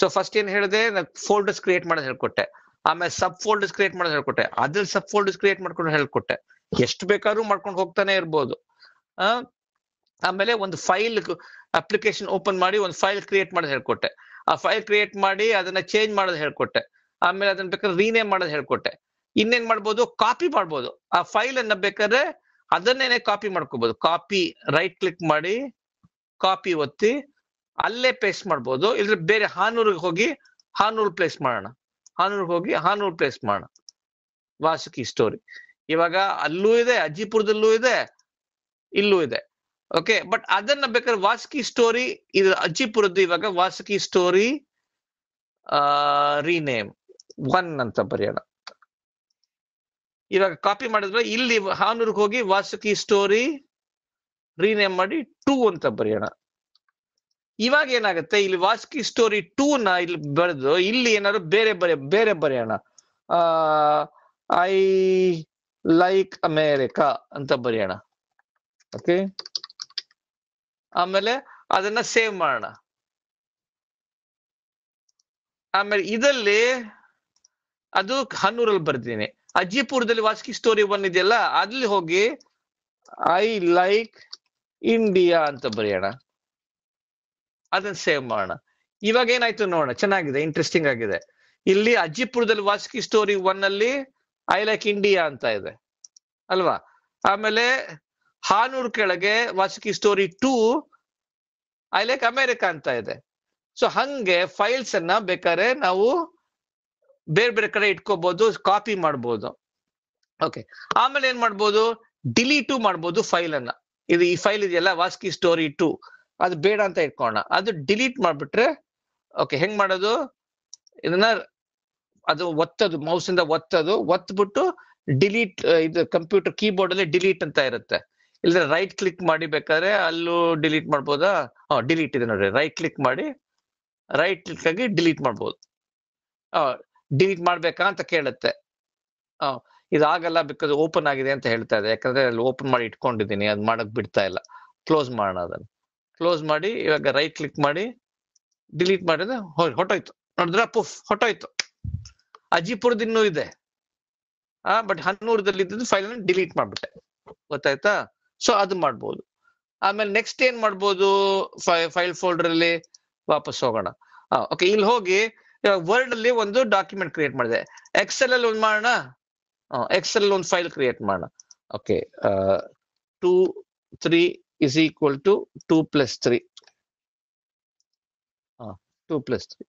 ಸೊ ಫಸ್ಟ್ ಏನ್ ಹೇಳಿದೆ ಫೋಲ್ಡರ್ಸ್ ಕ್ರಿಯೇಟ್ ಮಾಡೋದು ಹೇಳ್ಕೊಟ್ಟೆ ಆಮೇಲೆ ಸಬ್ ಫೋಲ್ಡರ್ಸ್ ಕ್ರಿಯೇಟ್ ಮಾಡೋದು ಹೇಳ್ಕೊಟ್ಟೆ ಅದ್ರಲ್ಲಿ ಸಬ್ ಫೋಲ್ಡರ್ಸ್ ಕ್ರಿಯೇಟ್ ಮಾಡ್ಕೊಂಡು ಹೇಳ್ಕೊಟ್ಟೆ ಎಷ್ಟು ಬೇಕಾದ್ರೂ ಮಾಡ್ಕೊಂಡು ಹೋಗ್ತಾನೆ ಇರ್ಬೋದು ಆಮೇಲೆ ಒಂದು ಫೈಲ್ ಅಪ್ಲಿಕೇಶನ್ ಓಪನ್ ಮಾಡಿ ಒಂದು ಫೈಲ್ ಕ್ರಿಯೇಟ್ ಮಾಡೋದು ಹೇಳ್ಕೊಟ್ಟೆ ಆ ಫೈಲ್ ಕ್ರಿಯೇಟ್ ಮಾಡಿ ಅದನ್ನ ಚೇಂಜ್ ಮಾಡೋದು ಹೇಳ್ಕೊಟ್ಟೆ ಆಮೇಲೆ ಅದನ್ನ ಬೇಕಾದ್ರೆ ರೀನೇಮ್ ಮಾಡೋದು ಹೇಳ್ಕೊಟ್ಟೆ ಇನ್ನೇನ್ ಮಾಡ್ಬೋದು ಕಾಪಿ ಮಾಡ್ಬೋದು ಆ ಫೈಲ್ ಅನ್ನ ಬೇಕಾದ್ರೆ ಅದನ್ನೇನೆ ಕಾಪಿ ಮಾಡ್ಕೋಬಹುದು ಕಾಪಿ ರೈಟ್ ಕ್ಲಿಕ್ ಮಾಡಿ ಕಾಪಿ ಒತ್ತಿ ಅಲ್ಲೇ ಪೇಸ್ಟ್ ಮಾಡ್ಬೋದು ಇಲ್ಲ ಬೇರೆ ಹಾನೂರಿಗೆ ಹೋಗಿ ಹಾನೂರ್ ಪ್ಲೇಸ್ ಮಾಡೋಣ ಹಾನೂರಿಗೆ ಹೋಗಿ ಹಾನೂರ್ ಪ್ಲೇಸ್ ಮಾಡೋಣ ವಾಸುಕಿ ಸ್ಟೋರಿ ಇವಾಗ ಅಲ್ಲೂ ಇದೆ ಅಜ್ಜಿಪುರದಲ್ಲೂ ಇದೆ ಇಲ್ಲೂ ಇದೆ ಓಕೆ ಬಟ್ ಅದನ್ನ ಬೇಕಾದ್ರೆ ವಾಸುಕಿ ಸ್ಟೋರಿ ಇದು ಅಜ್ಜಿಪುರದ್ದು ಇವಾಗ ವಾಸುಕಿ ಸ್ಟೋರಿ ರೀನೇಮ್ ಒನ್ ಅಂತ ಬರೆಯೋಣ ಇವಾಗ ಕಾಪಿ ಮಾಡಿದ್ರೆ ಇಲ್ಲಿ ಹಾನೂರ್ಗೆ ಹೋಗಿ ವಾಸುಕಿ ಸ್ಟೋರಿ ರೀನೇಮ್ ಮಾಡಿ ಟೂ ಅಂತ ಬರೆಯೋಣ ಇವಾಗ ಏನಾಗುತ್ತೆ ಇಲ್ಲಿ ವಾಸುಕಿ ಸ್ಟೋರಿ ಟೂ ನ ಇಲ್ಲಿ ಬರೆದು ಇಲ್ಲಿ ಏನಾದ್ರು ಬೇರೆ ಬರೆ ಬೇರೆ ಬರೆಯೋಣ ಐ ಲೈಕ್ ಅಮೇರಿಕಾ ಅಂತ ಬರೆಯೋಣ ಓಕೆ ಆಮೇಲೆ ಅದನ್ನ ಸೇವ್ ಮಾಡೋಣ ಆಮೇಲೆ ಇದಲ್ಲಿ ಅದು ಹನ್ನೂರಲ್ಲಿ ಬರ್ತೀನಿ ಅಜ್ಜಿಪುರದಲ್ಲಿ ವಾಸ್ಕಿ ಸ್ಟೋರಿ ಇದೆಯಲ್ಲ ಅಲ್ಲಿ ಹೋಗಿ ಐ ಲೈಕ್ ಇಂಡಿಯಾ ಅಂತ ಬರೆಯೋಣ ಅದನ್ನ ಸೇವ್ ಮಾಡೋಣ ಇವಾಗ ಏನಾಯ್ತು ನೋಡೋಣ ಚೆನ್ನಾಗಿದೆ ಇಂಟ್ರೆಸ್ಟಿಂಗ್ ಆಗಿದೆ ಇಲ್ಲಿ ಅಜ್ಜಿಪುರದಲ್ಲಿ ವಾಸ್ಕಿ ಸ್ಟೋರಿ ಒನ್ ಅಲ್ಲಿ ಐ ಲೈಕ್ ಇಂಡಿಯಾ ಅಂತ ಇದೆ ಅಲ್ವಾ ಆಮೇಲೆ ಹಾನೂರ್ ಕೆಳಗೆ Vasuki story two I like America ಅಂತ ಇದೆ ಸೊ ಹಂಗೆ ಫೈಲ್ಸ್ ಅನ್ನ ಬೇಕಾದ್ರೆ ನಾವು ಬೇರೆ ಬೇರೆ ಕಡೆ ಇಟ್ಕೋಬಹುದು ಕಾಪಿ ಮಾಡ್ಬೋದು ಓಕೆ ಆಮೇಲೆ ಏನ್ ಮಾಡ್ಬೋದು ಡಿಲೀಟು ಮಾಡ್ಬೋದು ಫೈಲ್ ಅನ್ನ ಇದು ಈ ಫೈಲ್ ಇದೆಯಲ್ಲ ವಾಸ್ಕಿ ಸ್ಟೋರಿ ಟು ಅದು ಬೇಡ ಅಂತ ಇಟ್ಕೋಣ ಅದು ಡಿಲೀಟ್ ಮಾಡ್ಬಿಟ್ರೆ ಓಕೆ ಹೆಂಗ್ ಮಾಡೋದು ಇದನ್ನ ಅದು ಒತ್ತದು ಮೌಸ್ ಇಂದ ಒತ್ತದು ಒತ್ಬಿಟ್ಟು ಡಿಲೀಟ್ ಇದು ಕಂಪ್ಯೂಟರ್ ಕೀಬೋರ್ಡ್ ಅಲ್ಲಿ ಡಿಲೀಟ್ ಅಂತ ಇರುತ್ತೆ ಇಲ್ಲದೆ ರೈಟ್ ಕ್ಲಿಕ್ ಮಾಡಿ ಬೇಕಾದ್ರೆ ಅಲ್ಲೂ ಡಿಲೀಟ್ ಮಾಡ್ಬೋದಾ ಹಾ ಡಿಲೀಟ್ ಇದೆ ನೋಡ್ರಿ ರೈಟ್ ಕ್ಲಿಕ್ ಮಾಡಿ ರೈಟ್ ಕ್ಲಿಕ್ ಆಗಿ ಡಿಲೀಟ್ ಮಾಡ್ಬೋದು ಡಿಲೀಟ್ ಮಾಡ್ಬೇಕಾ ಅಂತ ಕೇಳುತ್ತೆ ಇದಾಗಲ್ಲ ಬಿಕಾಸ್ ಓಪನ್ ಆಗಿದೆ ಅಂತ ಹೇಳ್ತಾ ಇದೆ ಯಾಕಂದ್ರೆ ಅಲ್ಲಿ ಓಪನ್ ಮಾಡಿ ಇಟ್ಕೊಂಡಿದ್ದೀನಿ ಅದು ಮಾಡಕ್ ಬಿಡ್ತಾ ಇಲ್ಲ ಕ್ಲೋಸ್ ಮಾಡೋಣ ಅದನ್ನು ಕ್ಲೋಸ್ ಮಾಡಿ ಇವಾಗ ರೈಟ್ ಕ್ಲಿಕ್ ಮಾಡಿ ಡಿಲೀಟ್ ಮಾಡಿದ್ರೆ ಹೊಟ್ಟೋಯ್ತು ನೋಡಿದ್ರೆ ಪುಫ್ ಹೊಟ್ಟೋಯ್ತು ಅಜಿಪುರದ ಇನ್ನೂ ಇದೆ ಆ ಬಟ್ ಹನ್ನೂರದಲ್ಲಿ ಇದ್ದು ಫೈಲ್ ಡಿಲೀಟ್ ಮಾಡ್ಬಿಟ್ಟೆ ಗೊತ್ತಾಯ್ತಾ ಸೊ ಅದು ಮಾಡ್ಬೋದು ಆಮೇಲೆ ನೆಕ್ಸ್ಟ್ ಏನ್ ಮಾಡ್ಬೋದು ಫೈಲ್ ಫೋಲ್ಡರ್ ಅಲ್ಲಿ ವಾಪಸ್ ಹೋಗೋಣ ಓಕೆ ಇಲ್ಲಿ ಹೋಗಿ ವರ್ಡ್ ಅಲ್ಲಿ ಒಂದು ಡಾಕ್ಯುಮೆಂಟ್ ಕ್ರಿಯೇಟ್ ಮಾಡಿದೆ ಎಕ್ಸೆಲ್ ಅಲ್ಲಿ ಒಂದು ಮಾಡೋಣ ಎಕ್ಸೆಲ್ ಒಂದು ಫೈಲ್ ಕ್ರಿಯೇಟ್ ಮಾಡೋಣ okay two three is equal to two plus three two plus three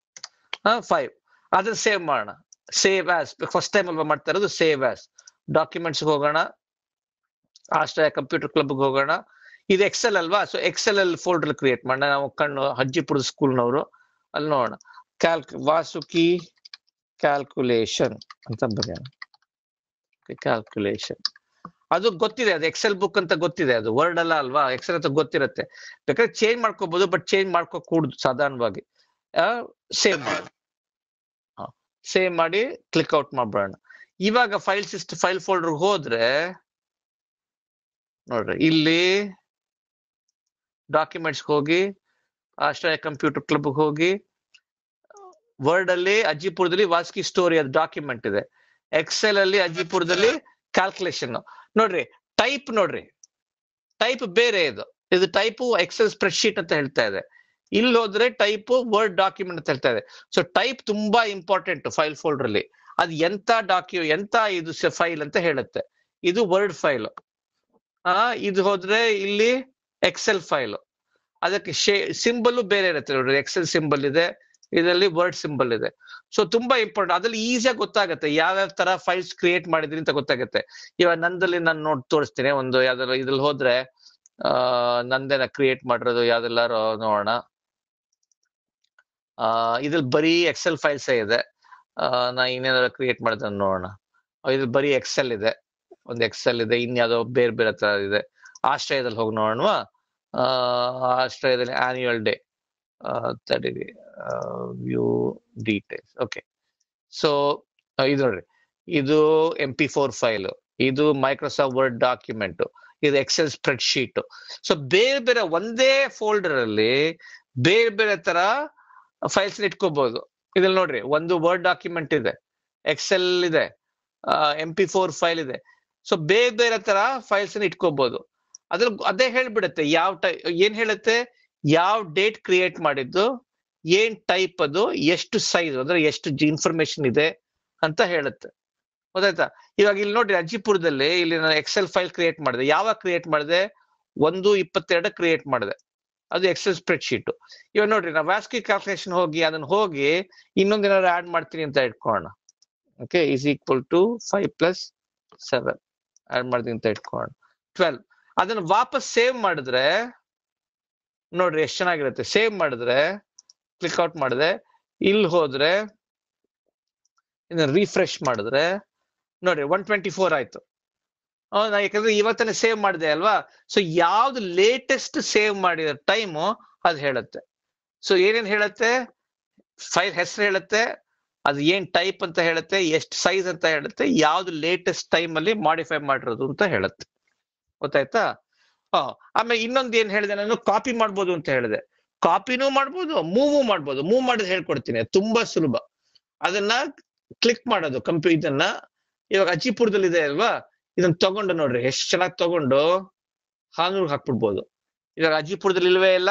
five ಅದನ್ನ ಸೇವ್ ಮಾಡೋಣ ಸೇವ್ ಆಸ್ ಫಸ್ಟ್ ಟೈಮ್ ಅಲ್ವಾ ಮಾಡ್ತಾ ಇರೋದು ಸೇವ್ ಆಸ್ ಡಾಕ್ಯುಮೆಂಟ್ಸ್ ಹೋಗೋಣ ಆಶ್ರಯ ಕಂಪ್ಯೂಟರ್ ಕ್ಲಬ್ಗೆ ಹೋಗೋಣ ಇದು ಎಕ್ಸೆಲ್ ಅಲ್ವಾ ಸೊ ಎಕ್ಸೆಲ್ ಅಲ್ಲಿ ಫೋಲ್ಡರ್ ಕ್ರಿಯೇಟ್ ಮಾಡೋಣ ನಾವು ಕಣ್ಣು ಸ್ಕೂಲ್ ನವರು ಅಲ್ಲಿ ನೋಡೋಣ ಕ್ಯಾಲ್ಕ್ ವಾಸುಕಿ ಕ್ಯಾಲ್ಕುಲೇಷನ್ ಅಂತ ಬರೆಯೋಣ ಕ್ಯಾಲ್ಕುಲೇಷನ್ ಅದು ಗೊತ್ತಿದೆ ಅದು ಎಕ್ಸೆಲ್ ಬುಕ್ ಅಂತ ಗೊತ್ತಿದೆ ಅದು ವರ್ಡ್ ಅಲ್ಲ ಅಲ್ವಾ ಎಕ್ಸೆಲ್ ಅಂತ ಗೊತ್ತಿರತ್ತೆ ಬೇಕಾದ್ರೆ ಚೇಂಜ್ ಮಾಡ್ಕೋಬಹುದು ಬಟ್ ಚೇಂಜ್ ಮಾಡ್ಕೋ ಕೂಡುದು ಸಾಧಾರಣವಾಗಿ ಸೇವ್ ಮಾಡಿ ಸೇವ್ ಮಾಡಿ ಕ್ಲಿಕ್ ಔಟ್ ಮಾಡ್ಬಿಡೋಣ ಇವಾಗ ಫೈಲ್ ಸಿಸ್ಟ್ ಫೈಲ್ ಫೋಲ್ಡರ್ ಹೋದ್ರೆ ನೋಡ್ರಿ ಇಲ್ಲಿ ಡಾಕ್ಯುಮೆಂಟ್ಸ್ ಹೋಗಿ ಆಶ್ರಯ ಕಂಪ್ಯೂಟರ್ ಕ್ಲಬ್ ಹೋಗಿ ವರ್ಡ್ ಅಲ್ಲಿ ಅಜ್ಜಿಪುರದಲ್ಲಿ ವಾಸ್ಕಿ ಸ್ಟೋರಿ ಅದು ಡಾಕ್ಯುಮೆಂಟ್ ಇದೆ ಎಕ್ಸೆಲ್ ಅಲ್ಲಿ ಅಜ್ಜಿಪುರದಲ್ಲಿ ಕ್ಯಾಲ್ಕುಲೇಷನ್ ನೋಡ್ರಿ ಟೈಪ್ ನೋಡ್ರಿ ಟೈಪ್ ಬೇರೆ ಇದು ಇದು ಟೈಪ್ ಎಕ್ಸೆಲ್ ಸ್ಪ್ರೆಡ್ ಶೀಟ್ ಅಂತ ಹೇಳ್ತಾ ಇದೆ ಇಲ್ಲಿ ಹೋದ್ರೆ ಟೈಪ್ ವರ್ಡ್ ಡಾಕ್ಯುಮೆಂಟ್ ಅಂತ ಹೇಳ್ತಾ ಇದೆ ಸೊ ಟೈಪ್ ತುಂಬಾ ಇಂಪಾರ್ಟೆಂಟ್ ಫೈಲ್ ಫೋಲ್ಡರ್ ಅಲ್ಲಿ ಅದು ಎಂತ ಡಾಕ್ಯು ಎಂತ ಇದು ಫೈಲ್ ಅಂತ ಹೇಳುತ್ತೆ ಇದು ವರ್ಡ್ ಫೈಲ್ ಆ ಇದು ಹೋದ್ರೆ ಇಲ್ಲಿ ಎಕ್ಸೆಲ್ ಫೈಲ್ ಅದಕ್ಕೆ ಶೇ ಸಿಂಬಲ್ ಬೇರೆ ಇರುತ್ತೆ ನೋಡ್ರಿ ಎಕ್ಸೆಲ್ ಸಿಂಬಲ್ ಇದೆ ಇದರಲ್ಲಿ ವರ್ಡ್ ಸಿಂಬಲ್ ಇದೆ ಸೊ ತುಂಬಾ ಇಂಪಾರ್ಟೆಂಟ್ ಅದ್ರಲ್ಲಿ ಈಸಿಯಾಗಿ ಗೊತ್ತಾಗುತ್ತೆ ಯಾವ ಯಾವ ತರ ಫೈಲ್ಸ್ ಕ್ರಿಯೇಟ್ ಮಾಡಿದ್ರಿ ಅಂತ ಗೊತ್ತಾಗುತ್ತೆ ಇವಾಗ ನಂದಲ್ಲಿ ನಾನು ನೋಡ್ ತೋರಿಸ್ತೀನಿ ಒಂದು ಯಾವ್ದಾದ್ರು ಇದ್ರಲ್ಲಿ ಹೋದ್ರೆ ಆ ನಂದೇನ ಕ್ರಿಯೇಟ್ ಮಾಡಿರೋದು ಯಾವ್ದೆಲ್ಲಾರು ನೋಡೋಣ ಆ ಇದ್ರಲ್ಲಿ ಬರೀ ಎಕ್ಸೆಲ್ ಫೈಲ್ಸೇ ಇದೆ ಆ ನಾ ಇನ್ನೇನಾದ್ರು ಕ್ರಿಯೇಟ್ ಮಾಡಿದ್ರೆ ನೋಡೋಣ ಇದ್ರಲ್ಲಿ ಬರೀ ಎಕ್ಸೆಲ್ ಇದೆ ಒಂದು ಎಕ್ಸೆಲ್ ಇದೆ ಇನ್ಯಾವುದೋ ಬೇರೆ ಬೇರೆ ತರ ಇದೆ ಆಶ್ರಯದಲ್ಲಿ ಹೋಗಿ ನೋಡೋಣ ಆಶ್ರಯದಲ್ಲಿ ಆನ್ಯುಯಲ್ ಡೇ ತಡೀರಿ ವ್ಯೂ ಡೀಟೇಲ್ಸ್ ಓಕೆ ಸೊ ಇದು ನೋಡ್ರಿ ಇದು ಎಂ ಪಿ ಫೋರ್ ಫೈಲ್ ಇದು ಮೈಕ್ರೋಸಾಫ್ಟ್ ವರ್ಡ್ ಡಾಕ್ಯುಮೆಂಟ್ ಇದು ಎಕ್ಸೆಲ್ ಸ್ಪ್ರೆಡ್ ಶೀಟ್ ಸೊ ಬೇರೆ ಬೇರೆ ಒಂದೇ ಫೋಲ್ಡರ್ ಅಲ್ಲಿ ಬೇರೆ ಬೇರೆ ತರ ಫೈಲ್ಸ್ ಇಟ್ಕೋಬಹುದು ಇದ್ರಲ್ಲಿ ನೋಡ್ರಿ ಒಂದು ವರ್ಡ್ ಡಾಕ್ಯುಮೆಂಟ್ ಇದೆ ಎಕ್ಸೆಲ್ ಇದೆ ಎಂ ಪಿ ಫೋರ್ ಫೈಲ್ ಇದೆ ಸೊ ಬೇರೆ ಬೇರೆ ತರ ಫೈಲ್ಸ್ ಇಟ್ಕೋಬಹುದು ಅದ್ರ ಅದೇ ಹೇಳ್ಬಿಡುತ್ತೆ ಯಾವ ಟೈ ಏನ್ ಹೇಳುತ್ತೆ ಯಾವ ಡೇಟ್ ಕ್ರಿಯೇಟ್ ಮಾಡಿದ್ದು ಏನ್ ಟೈಪ್ ಅದು ಎಷ್ಟು ಸೈಜ್ ಅಂದ್ರೆ ಎಷ್ಟು ಇನ್ಫಾರ್ಮೇಶನ್ ಇದೆ ಅಂತ ಹೇಳುತ್ತೆ ಗೊತ್ತಾಯ್ತಾ ಇವಾಗ ಇಲ್ಲಿ ನೋಡ್ರಿ ಅಜ್ಜಿಪುರದಲ್ಲಿ ಇಲ್ಲಿ ನಾನು ಎಕ್ಸೆಲ್ ಫೈಲ್ ಕ್ರಿಯೇಟ್ ಮಾಡಿದೆ ಯಾವಾಗ ಕ್ರಿಯೇಟ್ ಮಾಡಿದೆ ಒಂದು ಇಪ್ಪತ್ತೆರಡು ಕ್ರಿಯೇಟ್ ಮಾಡಿದೆ ಅದು ಎಕ್ಸೆಲ್ ಸ್ಪ್ರೆಡ್ ಶೀಟ್ ಇವಾಗ ನೋಡ್ರಿ ನಾವು ವ್ಯಾಸ್ಕಿ ಕ್ಯಾಲ್ಕುಲೇಷನ್ ಹೋಗಿ ಅದನ್ನ ಹೋಗಿ ಇನ್ನೊಂದೇನಾದ್ರು ಆಡ್ ಮಾಡ್ತೀನಿ ಅಂತ ಇಟ್ಕೋಣ okay is equal to five plus seven add ಮಾಡ್ತೀನಿ ಅಂತ ಇಟ್ಕೊಂಡ್ ಟ್ವೆಲ್ ಅದನ್ನ ವಾಪಸ್ ಸೇವ್ ಮಾಡಿದ್ರೆ ನೋಡ್ರಿ ಎಷ್ಟು ಚೆನ್ನಾಗಿರುತ್ತೆ ಸೇವ್ ಮಾಡಿದ್ರೆ ಕ್ಲಿಕ್ ಔಟ್ ಮಾಡಿದ್ರೆ ಇಲ್ಲಿ ಹೋದ್ರೆ ಇದನ್ನ ರಿಫ್ರೆಶ್ ಮಾಡಿದ್ರೆ ನೋಡ್ರಿ ಒನ್ ಟ್ವೆಂಟಿ ಫೋರ್ ಆಯ್ತು ನಾ ಯಾಕಂದ್ರೆ ಇವತ್ತನೆ ಸೇವ್ ಮಾಡಿದೆ ಅಲ್ವಾ ಸೊ ಯಾವ್ದು ಲೇಟೆಸ್ಟ್ ಸೇವ್ ಮಾಡಿದ ಟೈಮು ಅದು ಹೇಳುತ್ತೆ ಸೊ ಏನೇನ್ ಹೇಳುತ್ತೆ ಫೈಲ್ ಹೆಸರು ಹೇಳುತ್ತೆ ಅದು ಏನ್ ಟೈಪ್ ಅಂತ ಹೇಳುತ್ತೆ ಎಷ್ಟು ಸೈಜ್ ಅಂತ ಹೇಳುತ್ತೆ ಯಾವ್ದು ಲೇಟೆಸ್ಟ್ ಟೈಮ್ ಅಲ್ಲಿ ಮಾಡಿಫೈ ಮಾಡಿರೋದು ಅಂತ ಹೇಳುತ್ತೆ ಗೊತ್ತಾಯ್ತಾ ಆಮೇಲೆ ಇನ್ನೊಂದು ಏನ್ ಹೇಳಿದೆ ನಾನು ಕಾಪಿ ಮಾಡ್ಬೋದು ಅಂತ ಹೇಳಿದೆ ಕಾಪಿನೂ ಮಾಡ್ಬೋದು ಮೂವ್ ಮಾಡ್ಬೋದು ಮೂವ್ ಮಾಡೋದು ಹೇಳ್ಕೊಡ್ತೀನಿ ತುಂಬಾ ಸುಲಭ ಅದನ್ನ ಕ್ಲಿಕ್ ಮಾಡೋದು ಕಂಪ್ಯೂ ಇದನ್ನ ಇವಾಗ ಅಜಿಪುರದಲ್ಲಿ ಇದೆ ಅಲ್ವಾ ಇದನ್ನ ತಗೊಂಡು ನೋಡ್ರಿ ಎಷ್ಟು ಚೆನ್ನಾಗಿ ತಗೊಂಡು ಹಾನೂರ್ಗ್ ಹಾಕ್ಬಿಡ್ಬೋದು ಇವಾಗ ಅಜಿಪುರದಲ್ಲಿ ಇಲ್ವೇ ಇಲ್ಲ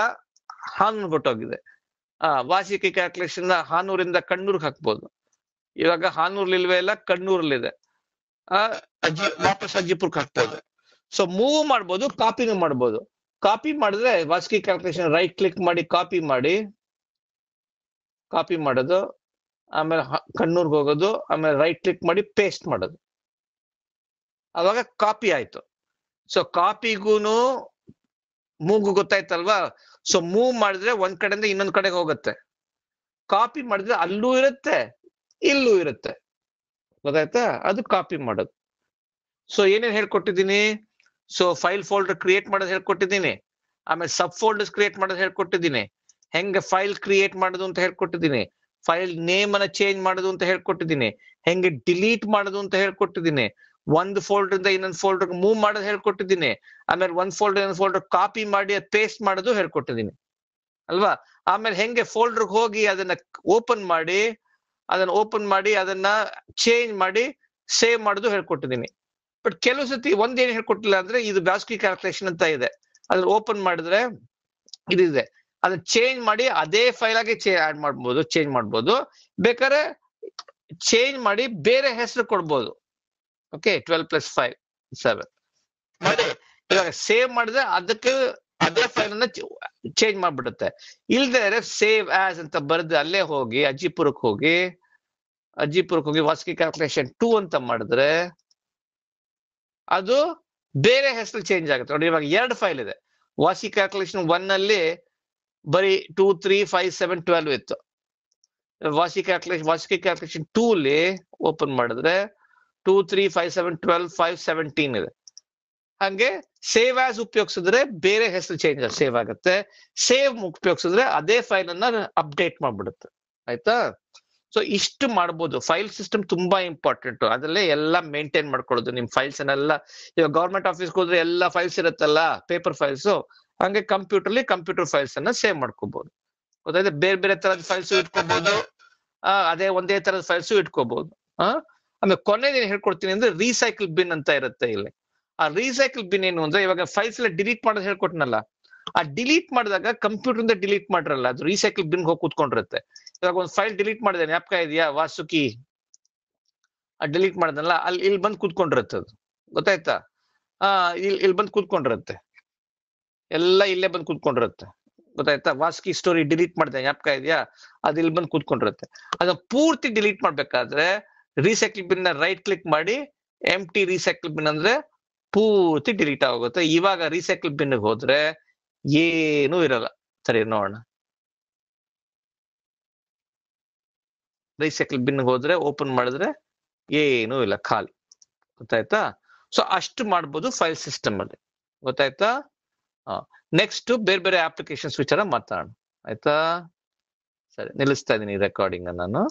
ಹಾನೂರ್ ಕೊಟ್ಟೋಗಿದೆ ಆ ವಾರ್ಷಿಕ ಕ್ಯಾಲ್ಕುಲೇಷನ್ ಹಾನೂರಿಂದ ಕಣ್ಣೂರ್ಗೆ ಹಾಕ್ಬೋದು ಇವಾಗ ಹಾನೂರ್ಲಿಲ್ವೇ ಇಲ್ಲ ಕಣ್ಣೂರ್ಲಿದೆ ಆ ಅಜ್ಜಿ ವಾಪಸ್ ಅಜ್ಜಿಪುರ್ಗೆ ಹಾಕ್ಬೋದು ಸೊ ಮೂವ್ ಮಾಡ್ಬೋದು ಕಾಪಿನೂ ಮಾಡ್ಬೋದು ಕಾಪಿ ಮಾಡಿದ್ರೆ ವಾಸಿಕಿ ಕ್ಯಾಲ್ಕುಲೇಷನ್ ರೈಟ್ ಕ್ಲಿಕ್ ಮಾಡಿ ಕಾಪಿ ಮಾಡಿ ಕಾಪಿ ಮಾಡೋದು ಆಮೇಲೆ ಕಣ್ಣೂರ್ಗೆ ಹೋಗೋದು ಆಮೇಲೆ ರೈಟ್ ಕ್ಲಿಕ್ ಮಾಡಿ ಪೇಸ್ಟ್ ಮಾಡೋದು ಅವಾಗ ಕಾಪಿ ಆಯ್ತು ಸೊ ಕಾಪಿಗೂನು ಮೂಗು ಗೊತ್ತಾಯ್ತಲ್ವಾ ಸೊ ಮೂವ್ ಮಾಡಿದ್ರೆ ಒಂದ್ ಕಡೆಯಿಂದ ಇನ್ನೊಂದ್ ಕಡೆಗೆ ಹೋಗುತ್ತೆ ಕಾಪಿ ಮಾಡಿದ್ರೆ ಅಲ್ಲೂ ಇರುತ್ತೆ ಇಲ್ಲೂ ಇರುತ್ತೆ ಗೊತ್ತಾಯ್ತಾ ಅದು ಕಾಪಿ ಮಾಡೋದು ಸೊ ಏನೇನ್ ಹೇಳ್ಕೊಟ್ಟಿದ್ದೀನಿ ಸೊ ಫೈಲ್ ಫೋಲ್ಡರ್ ಕ್ರಿಯೇಟ್ ಮಾಡೋದು ಹೇಳ್ಕೊಟ್ಟಿದ್ದೀನಿ ಆಮೇಲೆ ಸಬ್ ಫೋಲ್ಡರ್ಸ್ ಕ್ರಿಯೇಟ್ ಮಾಡೋದು ಹೇಳ್ಕೊಟ್ಟಿದ್ದೀನಿ ಹೆಂಗೆ ಫೈಲ್ ಕ್ರಿಯೇಟ್ ಮಾಡೋದು ಅಂತ ಹೇಳ್ಕೊಟ್ಟಿದ್ದೀನಿ ಫೈಲ್ ನೇಮ್ ಅನ್ನ ಚೇಂಜ್ ಮಾಡೋದು ಅಂತ ಹೇಳ್ಕೊಟ್ಟಿದ್ದೀನಿ ಹೆಂಗೆ ಡಿಲೀಟ್ ಮಾಡೋದು ಅಂತ ಹೇಳ್ಕೊಟ್ಟಿದ್ದೀನಿ ಒಂದು ಫೋಲ್ಡರ್ ಇನ್ನೊಂದು ಫೋಲ್ಡರ್ ಮೂವ್ ಮಾಡೋದು ಹೇಳ್ಕೊಟ್ಟಿದ್ದೀನಿ ಆಮೇಲೆ ಒಂದ್ ಫೋಲ್ಡರ್ ಇನ್ನೊಂದು ಫೋಲ್ಡರ್ ಕಾಪಿ ಮಾಡಿ ಪೇಸ್ಟ್ ಮಾಡೋದು ಹೇಳ್ಕೊಟ್ಟಿದ್ದೀನಿ ಅಲ್ವಾ ಆಮೇಲೆ ಹೆಂಗೆ ಫೋಲ್ಡರ್ ಹೋಗಿ ಅದನ್ನ ಓಪನ್ ಮಾಡಿ ಅದನ್ನ ಓಪನ್ ಮಾಡಿ ಅದನ್ನ ಚೇಂಜ್ ಮಾಡಿ ಸೇವ್ ಮಾಡೋದು ಹೇಳ್ಕೊಟ್ಟಿದ್ದೀನಿ ಬಟ್ ಕೆಲವು ಸತಿ ಒಂದೇನು ಹೇಳ್ಕೊಟ್ಟಿಲ್ಲ ಅಂದ್ರೆ ಇದು ಬ್ಯಾಸ್ಕಿ ಕ್ಯಾಲ್ಕುಲೇಷನ್ ಅಂತ ಇದೆ ಅದನ್ನ ಓಪನ್ ಮಾಡಿದ್ರೆ ಇದಿದೆ ಅದನ್ನ ಚೇಂಜ್ ಮಾಡಿ ಅದೇ ಫೈಲ್ ಆಗಿ ಆಡ್ ಮಾಡ್ಬೋದು ಚೇಂಜ್ ಮಾಡ್ಬೋದು ಬೇಕಾದ್ರೆ ಚೇಂಜ್ ಮಾಡಿ ಬೇರೆ ಹೆಸರು ಕೊಡ್ಬೋದು okay twelve plus five seven ಮತ್ತೆ ಇವಾಗ ಸೇವ್ ಮಾಡಿದ್ರೆ ಅದಕ್ಕೆ ಅದೇ ಫೈಲ್ ಅನ್ನ ಚೇಂಜ್ ಮಾಡ್ಬಿಡುತ್ತೆ ಇಲ್ದೇ ಸೇವ್ ಆಸ್ ಅಂತ ಬರೆದು ಅಲ್ಲೇ ಹೋಗಿ ಅಜ್ಜಿಪುರಕ್ಕೆ ಹೋಗಿ ಅಜ್ಜಿಪುರಕ್ಕೆ ಹೋಗಿ ವಾಸಕಿ ಕ್ಯಾಲ್ಕುಲೇಷನ್ ಟೂ ಅಂತ ಮಾಡಿದ್ರೆ ಅದು ಬೇರೆ ಹೆಸರು ಚೇಂಜ್ ಆಗುತ್ತೆ ನೋಡಿ ಇವಾಗ ಎರಡು ಫೈಲ್ ಇದೆ ವಾಸಿ ಕ್ಯಾಲ್ಕುಲೇಷನ್ ಒನ್ ಅಲ್ಲಿ ಬರೀ two three five seven twelve ಇತ್ತು Vasuki calculation Vasuki calculation two ಅಲ್ಲಿ ಓಪನ್ ಮಾಡಿದ್ರೆ two three five seven twelve five seventeen ಇದೆ ಹಂಗೆ ಸೇವ್ ಆಸ್ ಉಪಯೋಗಿಸಿದ್ರೆ ಬೇರೆ ಹೆಸರು ಚೇಂಜ್ ಸೇವ್ ಆಗುತ್ತೆ ಸೇವ್ ಉಪಯೋಗಿಸಿದ್ರೆ ಅದೇ ಫೈಲ್ ಅನ್ನ ಅಪ್ಡೇಟ್ ಮಾಡ್ಬಿಡುತ್ತೆ ಆಯ್ತಾ ಸೊ ಇಷ್ಟು ಮಾಡ್ಬೋದು ಫೈಲ್ ಸಿಸ್ಟಮ್ ತುಂಬಾ ಇಂಪಾರ್ಟೆಂಟ್ ಅದರಲ್ಲೇ ಎಲ್ಲ ಮೇಂಟೈನ್ ಮಾಡ್ಕೊಳ್ಳೋದು ನಿಮ್ ಫೈಲ್ಸ್ ಅನ್ನೆಲ್ಲ ಇವಾಗ ಗೌರ್ಮೆಂಟ್ ಆಫೀಸ್ ಹೋದ್ರೆ ಎಲ್ಲ ಫೈಲ್ಸ್ ಇರುತ್ತಲ್ಲ ಪೇಪರ್ ಫೈಲ್ಸ್ ಹಂಗೆ ಕಂಪ್ಯೂಟರ್ಲಿ ಕಂಪ್ಯೂಟರ್ ಫೈಲ್ಸ್ ಅನ್ನ ಸೇವ್ ಮಾಡ್ಕೋಬಹುದು ಗೊತ್ತಾಯ್ತು ಬೇರೆ ಬೇರೆ ತರದ ಫೈಲ್ಸ್ ಇಟ್ಕೋಬಹುದು ಅದೇ ಒಂದೇ ತರದ ಫೈಲ್ಸ್ ಇಟ್ಕೋಬಹುದು ಆಮೇಲೆ ಕೊನೆದೇನು ಹೇಳ್ಕೊಡ್ತೀನಿ ಅಂದ್ರೆ ರೀಸೈಕಲ್ ಬಿನ್ ಅಂತ ಇರುತ್ತೆ ಇಲ್ಲಿ ಆ ರೀಸೈಕಲ್ ಬಿನ್ ಏನು ಅಂದ್ರೆ ಇವಾಗ ಫೈಲ್ಸ್ ಎಲ್ಲ ಡಿಲೀಟ್ ಮಾಡೋದು ಹೇಳ್ಕೊಟ್ನಲ್ಲ ಆ ಡಿಲೀಟ್ ಮಾಡಿದಾಗ ಕಂಪ್ಯೂಟರ್ ಇಂದ ಡಿಲೀಟ್ ಮಾಡಿರಲ್ಲ ಅದು ರೀಸೈಕಲ್ ಬಿನ್ ಹೋಗಿ ಕೂತ್ಕೊಂಡಿರುತ್ತೆ ಇವಾಗ ಒಂದು ಫೈಲ್ ಡಿಲೀಟ್ ಮಾಡಿದೆ ಜ್ಞಾಪಕ ಇದೆಯಾ ವಾಸುಕಿ ಆ ಡಿಲೀಟ್ ಮಾಡಿದ್ನಲ್ಲ ಅಲ್ಲಿ ಇಲ್ಲಿ ಬಂದು ಕೂತ್ಕೊಂಡಿರುತ್ತೆ ಅದು ಗೊತ್ತಾಯ್ತಾ ಆ ಇಲ್ಲಿ ಇಲ್ಲಿ ಬಂದು ಕೂತ್ಕೊಂಡಿರುತ್ತೆ ಎಲ್ಲ ಇಲ್ಲೇ ಬಂದು ಕೂತ್ಕೊಂಡಿರುತ್ತೆ ಗೊತ್ತಾಯ್ತಾ ವಾಸುಕಿ ಸ್ಟೋರಿ ಡಿಲೀಟ್ ಮಾಡಿದೆ ಜ್ಞಾಪಕ ಇದೆಯಾ ಅದು ಇಲ್ಲಿ ಬಂದು ಕೂತ್ಕೊಂಡಿರುತ್ತೆ ಅದನ್ನ ಪೂರ್ತಿ ಡಿಲೀಟ್ ಮಾಡ್ಬೇಕಾದ್ರೆ ರೀಸೈಕ್ಲ್ ಬಿನ್ ನ ರೈಟ್ ಕ್ಲಿಕ್ ಮಾಡಿ ಎಂ ಟಿ ರೀಸೈಕ್ಲ್ ಬಿನ್ ಅಂದ್ರೆ ಪೂರ್ತಿ ಡಿಲೀಟ್ ಆಗುತ್ತೆ ಇವಾಗ ರೀಸೈಕ್ಲ್ ಬಿನ್ ಹೋದ್ರೆ ಏನೂ ಇರಲ್ಲ ಸರಿ ನೋಡೋಣ ರೀಸೈಕ್ಲ್ ಬಿನ್ ಹೋದ್ರೆ ಓಪನ್ ಮಾಡಿದ್ರೆ ಏನೂ ಇಲ್ಲ ಖಾಲಿ ಗೊತ್ತಾಯ್ತಾ ಸೊ ಅಷ್ಟು ಮಾಡ್ಬೋದು ಫೈಲ್ ಸಿಸ್ಟಮ್ ಅಲ್ಲಿ ಗೊತ್ತಾಯ್ತಾ ನೆಕ್ಸ್ಟ್ ಬೇರೆ ಬೇರೆ ಅಪ್ಲಿಕೇಶನ್ಸ್ ವಿಚಾರ ಮಾತಾಡೋಣ ಆಯ್ತಾ ಸರಿ ನಿಲ್ಲಿಸ್ತಾ ಇದ್ದೀನಿ ರೆಕಾರ್ಡಿಂಗ್ ನಾನು